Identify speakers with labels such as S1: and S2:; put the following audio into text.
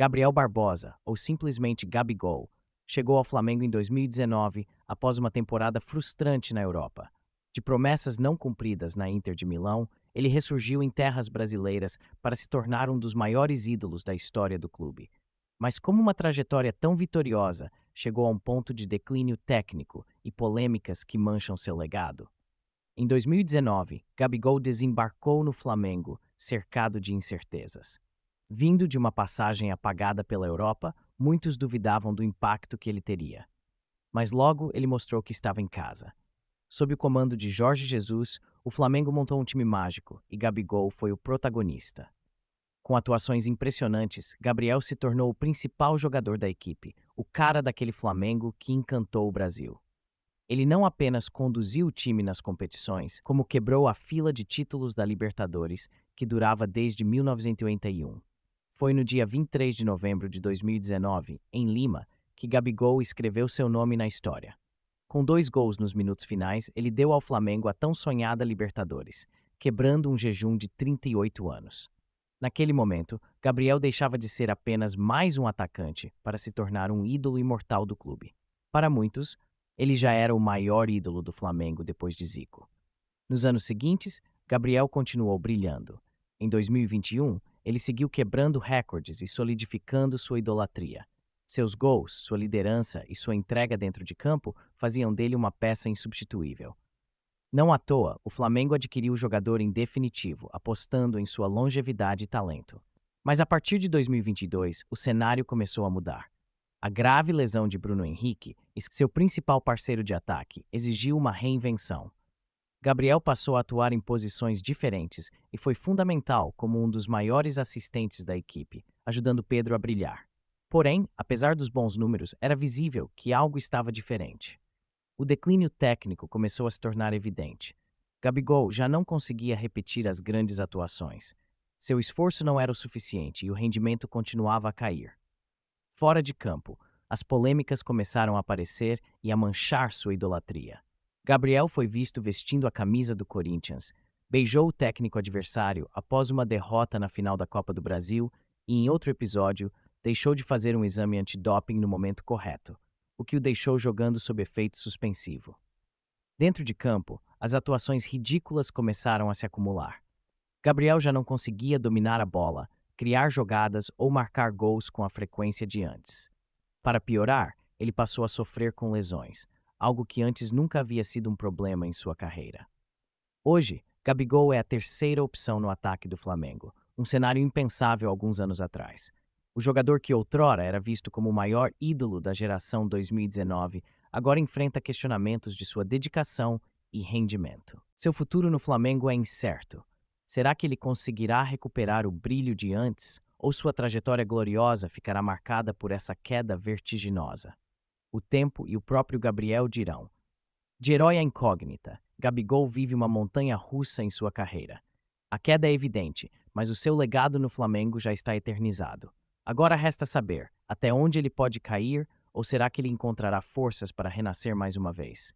S1: Gabriel Barbosa, ou simplesmente Gabigol, chegou ao Flamengo em 2019 após uma temporada frustrante na Europa. De promessas não cumpridas na Inter de Milão, ele ressurgiu em terras brasileiras para se tornar um dos maiores ídolos da história do clube. Mas como uma trajetória tão vitoriosa chegou a um ponto de declínio técnico e polêmicas que mancham seu legado? Em 2019, Gabigol desembarcou no Flamengo, cercado de incertezas. Vindo de uma passagem apagada pela Europa, muitos duvidavam do impacto que ele teria. Mas logo ele mostrou que estava em casa. Sob o comando de Jorge Jesus, o Flamengo montou um time mágico e Gabigol foi o protagonista. Com atuações impressionantes, Gabriel se tornou o principal jogador da equipe, o cara daquele Flamengo que encantou o Brasil. Ele não apenas conduziu o time nas competições, como quebrou a fila de títulos da Libertadores, que durava desde 1981. Foi no dia 23 de novembro de 2019, em Lima, que Gabigol escreveu seu nome na história. Com dois gols nos minutos finais, ele deu ao Flamengo a tão sonhada Libertadores, quebrando um jejum de 38 anos. Naquele momento, Gabriel deixava de ser apenas mais um atacante para se tornar um ídolo imortal do clube. Para muitos, ele já era o maior ídolo do Flamengo depois de Zico. Nos anos seguintes, Gabriel continuou brilhando. Em 2021, ele seguiu quebrando recordes e solidificando sua idolatria. Seus gols, sua liderança e sua entrega dentro de campo faziam dele uma peça insubstituível. Não à toa, o Flamengo adquiriu o jogador em definitivo, apostando em sua longevidade e talento. Mas a partir de 2022, o cenário começou a mudar. A grave lesão de Bruno Henrique, seu principal parceiro de ataque, exigiu uma reinvenção. Gabriel passou a atuar em posições diferentes e foi fundamental como um dos maiores assistentes da equipe, ajudando Pedro a brilhar. Porém, apesar dos bons números, era visível que algo estava diferente. O declínio técnico começou a se tornar evidente. Gabigol já não conseguia repetir as grandes atuações. Seu esforço não era o suficiente e o rendimento continuava a cair. Fora de campo, as polêmicas começaram a aparecer e a manchar sua idolatria. Gabriel foi visto vestindo a camisa do Corinthians, beijou o técnico adversário após uma derrota na final da Copa do Brasil e, em outro episódio, deixou de fazer um exame antidoping no momento correto, o que o deixou jogando sob efeito suspensivo. Dentro de campo, as atuações ridículas começaram a se acumular. Gabriel já não conseguia dominar a bola, criar jogadas ou marcar gols com a frequência de antes. Para piorar, ele passou a sofrer com lesões, algo que antes nunca havia sido um problema em sua carreira. Hoje, Gabigol é a terceira opção no ataque do Flamengo, um cenário impensável alguns anos atrás. O jogador que outrora era visto como o maior ídolo da geração 2019 agora enfrenta questionamentos de sua dedicação e rendimento. Seu futuro no Flamengo é incerto. Será que ele conseguirá recuperar o brilho de antes ou sua trajetória gloriosa ficará marcada por essa queda vertiginosa? o tempo e o próprio Gabriel dirão. De herói à incógnita, Gabigol vive uma montanha russa em sua carreira. A queda é evidente, mas o seu legado no Flamengo já está eternizado. Agora resta saber até onde ele pode cair ou será que ele encontrará forças para renascer mais uma vez.